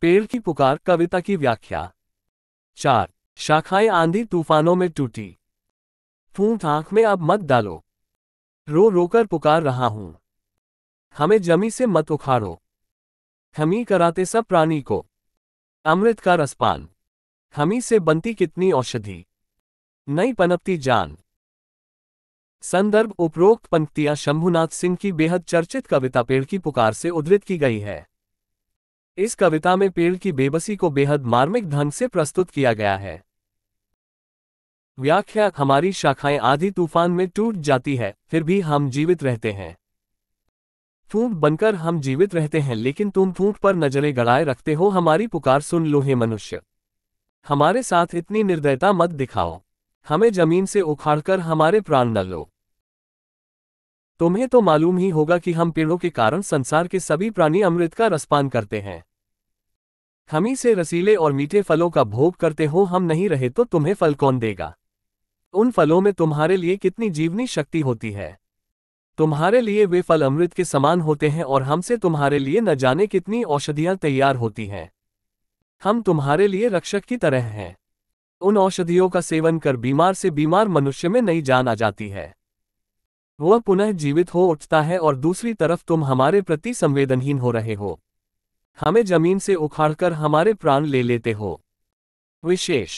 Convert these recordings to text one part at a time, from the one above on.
पेड़ की पुकार कविता की व्याख्या चार शाखाएं आंधी तूफानों में टूटी फूट आंख में अब मत डालो रो रोकर पुकार रहा हूं हमें जमी से मत उखाड़ो हमी कराते सब प्राणी को अमृत का रसपान हमी से बनती कितनी औषधि नई पनपती जान संदर्भ उपरोक्त पंक्तियां शंभुनाथ सिंह की बेहद चर्चित कविता पेड़ की पुकार से उद्धृत की गई है इस कविता में पेड़ की बेबसी को बेहद मार्मिक ढंग से प्रस्तुत किया गया है व्याख्या हमारी शाखाएं आधी तूफान में टूट जाती है फिर भी हम जीवित रहते हैं फूंक बनकर हम जीवित रहते हैं लेकिन तुम फूंक पर नजरें गड़ाए रखते हो हमारी पुकार सुन लो हे मनुष्य हमारे साथ इतनी निर्दयता मत दिखाओ हमें जमीन से उखाड़कर हमारे प्राण न लो तुम्हें तो मालूम ही होगा कि हम पेड़ों के कारण संसार के सभी प्राणी अमृत का रसपान करते हैं हम ही से रसीले और मीठे फलों का भोग करते हो हम नहीं रहे तो तुम्हें फल कौन देगा उन फलों में तुम्हारे लिए कितनी जीवनी शक्ति होती है तुम्हारे लिए वे फल अमृत के समान होते हैं और हमसे तुम्हारे लिए न जाने कितनी औषधियां तैयार होती हैं हम तुम्हारे लिए रक्षक की तरह हैं उन औषधियों का सेवन कर बीमार से बीमार मनुष्य में नई जान आ जाती है वह पुनः जीवित हो उठता है और दूसरी तरफ तुम हमारे प्रति संवेदनहीन हो रहे हो हमें जमीन से उखाड़कर हमारे प्राण ले लेते हो विशेष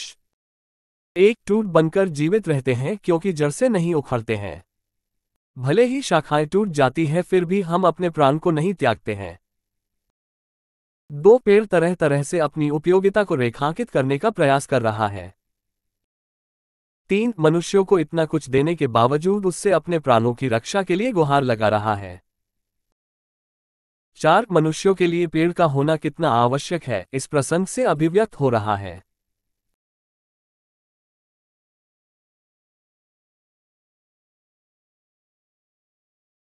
एक टूट बनकर जीवित रहते हैं क्योंकि जड़ से नहीं उखड़ते हैं भले ही शाखाएं टूट जाती हैं फिर भी हम अपने प्राण को नहीं त्यागते हैं दो पेड़ तरह तरह से अपनी उपयोगिता को रेखांकित करने का प्रयास कर रहा है तीन मनुष्यों को इतना कुछ देने के बावजूद उससे अपने प्राणों की रक्षा के लिए गुहार लगा रहा है चार मनुष्यों के लिए पेड़ का होना कितना आवश्यक है इस प्रसंग से अभिव्यक्त हो रहा है